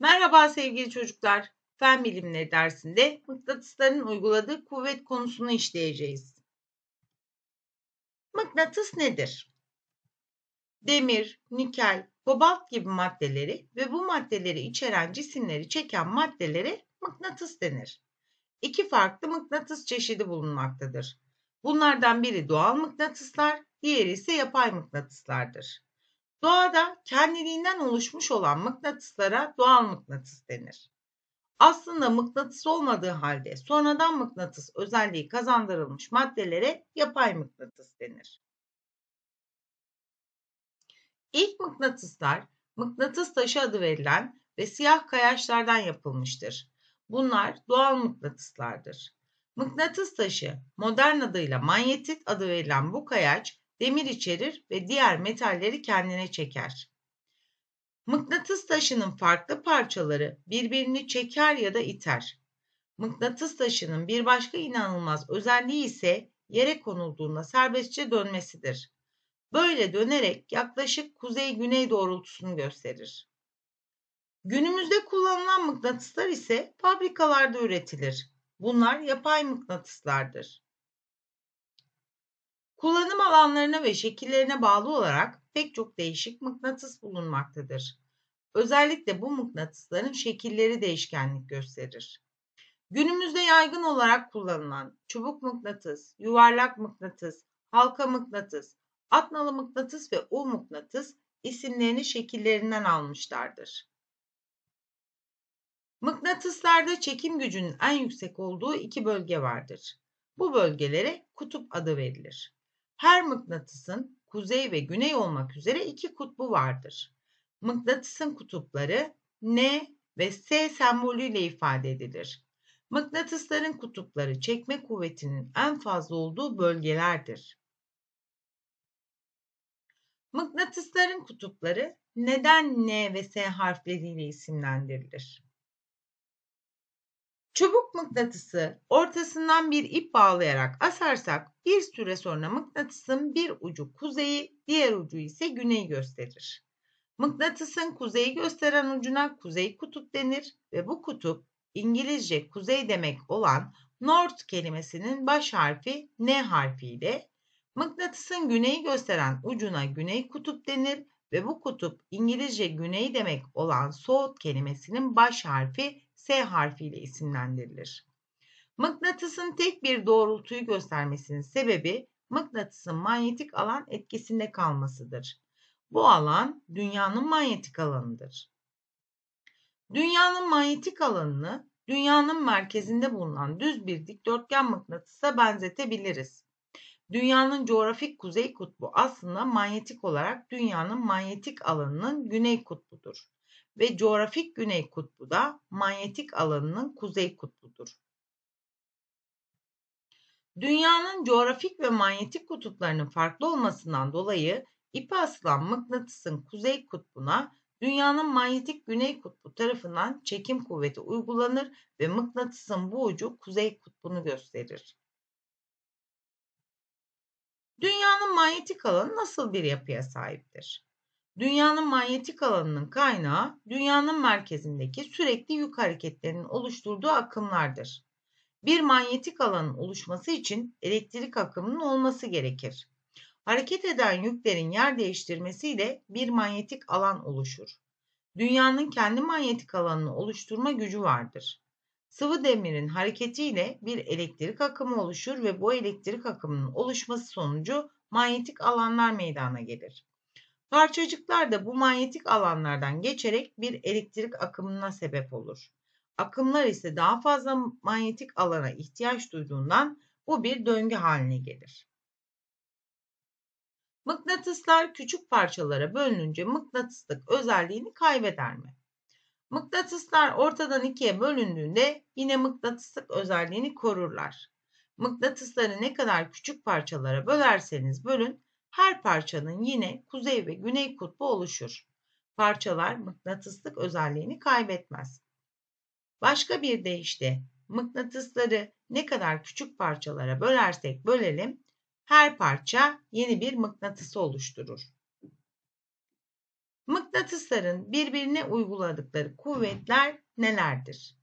Merhaba sevgili çocuklar. Fen bilimleri dersinde mıknatısların uyguladığı kuvvet konusunu işleyeceğiz. Mıknatıs nedir? Demir, nikel, kobalt gibi maddeleri ve bu maddeleri içeren cisimleri çeken maddelere mıknatıs denir. İki farklı mıknatıs çeşidi bulunmaktadır. Bunlardan biri doğal mıknatıslar, diğeri ise yapay mıknatıslardır. Doğada kendiliğinden oluşmuş olan mıknatıslara doğal mıknatıs denir. Aslında mıknatıs olmadığı halde sonradan mıknatıs özelliği kazandırılmış maddelere yapay mıknatıs denir. İlk mıknatıslar mıknatıs taşı adı verilen ve siyah kayaçlardan yapılmıştır. Bunlar doğal mıknatıslardır. Mıknatıs taşı modern adıyla manyetit adı verilen bu kayaç demir içerir ve diğer metalleri kendine çeker. Mıknatıs taşının farklı parçaları birbirini çeker ya da iter. Mıknatıs taşının bir başka inanılmaz özelliği ise yere konulduğunda serbestçe dönmesidir. Böyle dönerek yaklaşık kuzey-güney doğrultusunu gösterir. Günümüzde kullanılan mıknatıslar ise fabrikalarda üretilir. Bunlar yapay mıknatıslardır. Kullanım alanlarına ve şekillerine bağlı olarak pek çok değişik mıknatıs bulunmaktadır. Özellikle bu mıknatısların şekilleri değişkenlik gösterir. Günümüzde yaygın olarak kullanılan çubuk mıknatıs, yuvarlak mıknatıs, halka mıknatıs, atnalı mıknatıs ve U mıknatıs isimlerini şekillerinden almışlardır. Mıknatıslarda çekim gücünün en yüksek olduğu iki bölge vardır. Bu bölgelere kutup adı verilir. Her mıknatısın kuzey ve güney olmak üzere iki kutbu vardır. Mıknatısın kutupları N ve S sembolüyle ifade edilir. Mıknatısların kutupları çekme kuvvetinin en fazla olduğu bölgelerdir. Mıknatısların kutupları neden N ve S harfleriyle isimlendirilir? Çubuk mıknatısı ortasından bir ip bağlayarak asarsak bir süre sonra mıknatısın bir ucu kuzeyi, diğer ucu ise güneyi gösterir. Mıknatısın kuzeyi gösteren ucuna kuzey kutup denir ve bu kutup İngilizce kuzey demek olan north kelimesinin baş harfi N harfiyle, mıknatısın güneyi gösteren ucuna güney kutup denir ve bu kutup İngilizce güney demek olan south kelimesinin baş harfi S harfiyle isimlendirilir. Mıknatısın tek bir doğrultuyu göstermesinin sebebi mıknatısın manyetik alan etkisinde kalmasıdır. Bu alan dünyanın manyetik alanıdır. Dünyanın manyetik alanını dünyanın merkezinde bulunan düz bir dikdörtgen mıknatısa benzetebiliriz. Dünyanın coğrafik kuzey kutbu aslında manyetik olarak dünyanın manyetik alanının güney kutbudur ve coğrafik güney kutbu da manyetik alanının kuzey kutbudur. Dünyanın coğrafik ve manyetik kutuplarının farklı olmasından dolayı ipi asılan mıknatısın kuzey kutbuna dünyanın manyetik güney kutbu tarafından çekim kuvveti uygulanır ve mıknatısın bu ucu kuzey kutbunu gösterir. Dünyanın manyetik alanı nasıl bir yapıya sahiptir? Dünyanın manyetik alanının kaynağı dünyanın merkezindeki sürekli yük hareketlerinin oluşturduğu akımlardır. Bir manyetik alanın oluşması için elektrik akımının olması gerekir. Hareket eden yüklerin yer değiştirmesiyle bir manyetik alan oluşur. Dünyanın kendi manyetik alanını oluşturma gücü vardır. Sıvı demirin hareketiyle bir elektrik akımı oluşur ve bu elektrik akımının oluşması sonucu manyetik alanlar meydana gelir. Parçacıklar da bu manyetik alanlardan geçerek bir elektrik akımına sebep olur. Akımlar ise daha fazla manyetik alana ihtiyaç duyduğundan bu bir döngü haline gelir. Mıknatıslar küçük parçalara bölününce mıknatıslık özelliğini kaybeder mi? Mıknatıslar ortadan ikiye bölündüğünde yine mıknatıslık özelliğini korurlar. Mıknatısları ne kadar küçük parçalara bölerseniz bölün her parçanın yine kuzey ve güney kutbu oluşur. Parçalar mıknatıslık özelliğini kaybetmez. Başka bir deyişle mıknatısları ne kadar küçük parçalara bölersek bölelim her parça yeni bir mıknatısı oluşturur. Mıknatısların birbirine uyguladıkları kuvvetler nelerdir?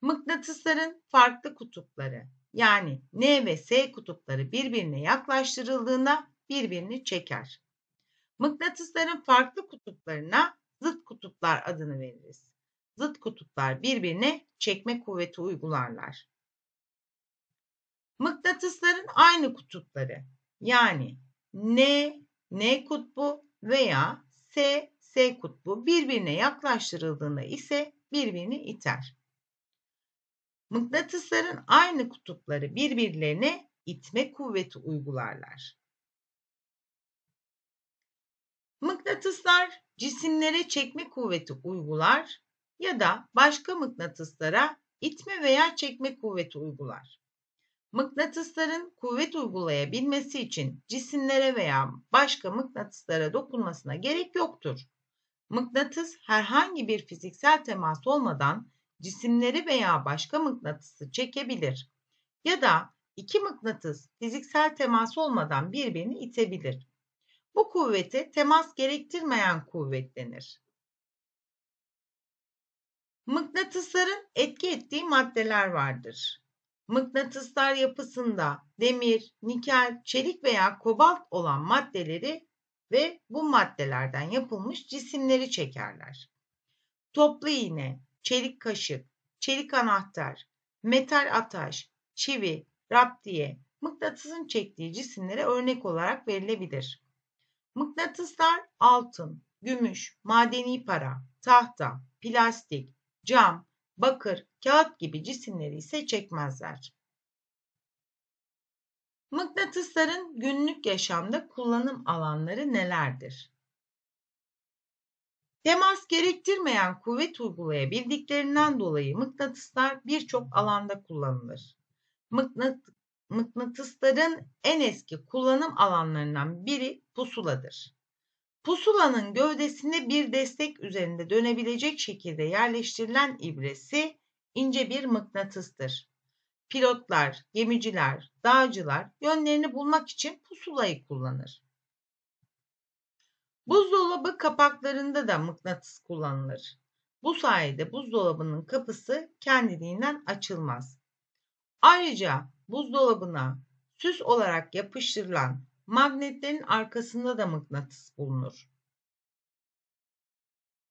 Mıknatısların farklı kutupları yani N ve S kutupları birbirine yaklaştırıldığında birbirini çeker. Mıknatısların farklı kutuplarına zıt kutuplar adını veririz. Zıt kutuplar birbirine çekme kuvveti uygularlar. Mıknatısların aynı kutupları yani N, N kutbu veya S, S kutbu birbirine yaklaştırıldığında ise birbirini iter. Mıknatısların aynı kutupları birbirlerine itme kuvveti uygularlar. Mıknatıslar cisimlere çekme kuvveti uygular ya da başka mıknatıslara itme veya çekme kuvveti uygular. Mıknatısların kuvvet uygulayabilmesi için cisimlere veya başka mıknatıslara dokunmasına gerek yoktur. Mıknatıs herhangi bir fiziksel temas olmadan cisimleri veya başka mıknatısı çekebilir ya da iki mıknatıs fiziksel temas olmadan birbirini itebilir. Bu kuvvete temas gerektirmeyen kuvvet denir. Mıknatısların etki ettiği maddeler vardır. Mıknatıslar yapısında demir, nikel, çelik veya kobalt olan maddeleri ve bu maddelerden yapılmış cisimleri çekerler. Toplu iğne, çelik kaşık, çelik anahtar, metal ataş, çivi, raptiye, mıknatısın çektiği cisimlere örnek olarak verilebilir. Mıknatıslar altın, gümüş, madeni para, tahta, plastik, cam, bakır, kağıt gibi cisimleri ise çekmezler. Mıknatısların günlük yaşamda kullanım alanları nelerdir? Temas gerektirmeyen kuvvet uygulayabildiklerinden dolayı mıknatıslar birçok alanda kullanılır. Mıknat, mıknatısların en eski kullanım alanlarından biri pusuladır. Pusulanın gövdesinde bir destek üzerinde dönebilecek şekilde yerleştirilen ibresi ince bir mıknatıstır. Pilotlar, gemiciler, dağcılar yönlerini bulmak için pusulayı kullanır. Buzdolabı kapaklarında da mıknatıs kullanılır. Bu sayede buzdolabının kapısı kendiliğinden açılmaz. Ayrıca buzdolabına süs olarak yapıştırılan magnetlerin arkasında da mıknatıs bulunur.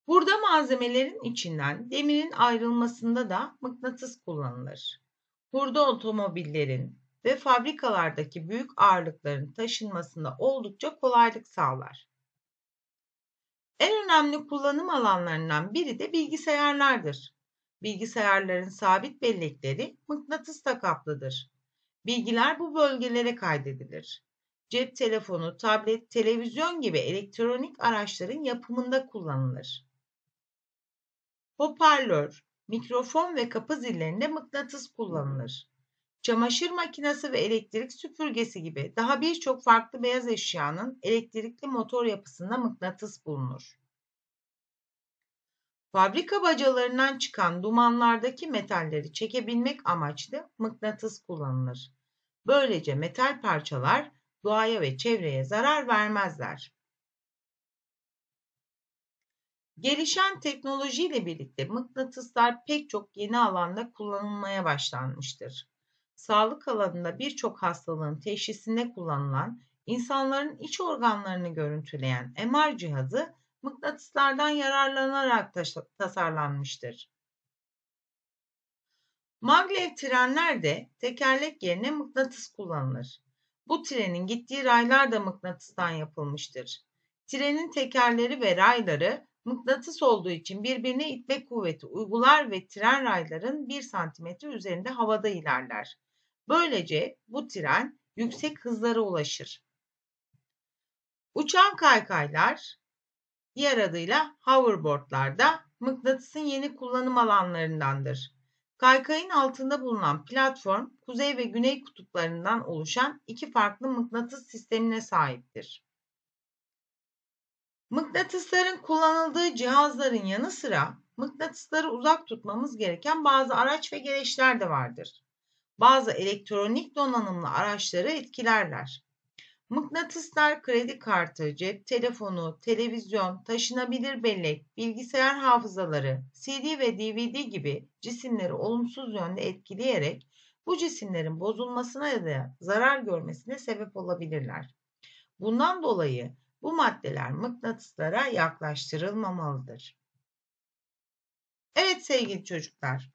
Burada malzemelerin içinden demirin ayrılmasında da mıknatıs kullanılır. Burada otomobillerin ve fabrikalardaki büyük ağırlıkların taşınmasında oldukça kolaylık sağlar. En önemli kullanım alanlarından biri de bilgisayarlardır. Bilgisayarların sabit bellekleri mıknatısla kaplıdır. Bilgiler bu bölgelere kaydedilir. Cep telefonu, tablet, televizyon gibi elektronik araçların yapımında kullanılır. Hoparlör, mikrofon ve kapı zillerinde mıknatıs kullanılır. Çamaşır makinesi ve elektrik süpürgesi gibi daha birçok farklı beyaz eşyanın elektrikli motor yapısında mıknatıs bulunur. Fabrika bacalarından çıkan dumanlardaki metalleri çekebilmek amaçlı mıknatıs kullanılır. Böylece metal parçalar doğaya ve çevreye zarar vermezler. Gelişen teknolojiyle birlikte mıknatıslar pek çok yeni alanda kullanılmaya başlanmıştır sağlık alanında birçok hastalığın teşhisinde kullanılan insanların iç organlarını görüntüleyen MR cihazı mıknatıslardan yararlanarak tasarlanmıştır. Maglev trenlerde tekerlek yerine mıknatıs kullanılır. Bu trenin gittiği raylar da mıknatıstan yapılmıştır. Trenin tekerleri ve rayları mıknatıs olduğu için birbirine itme kuvveti uygular ve tren rayların 1 cm üzerinde havada ilerler. Böylece bu tren yüksek hızlara ulaşır. Uçan kaykaylar diğer adıyla hoverboardlarda mıknatısın yeni kullanım alanlarındandır. Kaykayın altında bulunan platform kuzey ve güney kutuplarından oluşan iki farklı mıknatıs sistemine sahiptir. Mıknatısların kullanıldığı cihazların yanı sıra mıknatısları uzak tutmamız gereken bazı araç ve gereçler de vardır bazı elektronik donanımlı araçları etkilerler. Mıknatıslar kredi kartı, cep telefonu, televizyon, taşınabilir bellek, bilgisayar hafızaları, CD ve DVD gibi cisimleri olumsuz yönde etkileyerek bu cisimlerin bozulmasına ya da zarar görmesine sebep olabilirler. Bundan dolayı bu maddeler mıknatıslara yaklaştırılmamalıdır. Evet sevgili çocuklar,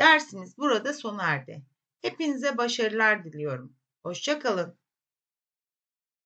dersimiz burada sona erdi. Hepinize başarılar diliyorum. Hoşçakalın.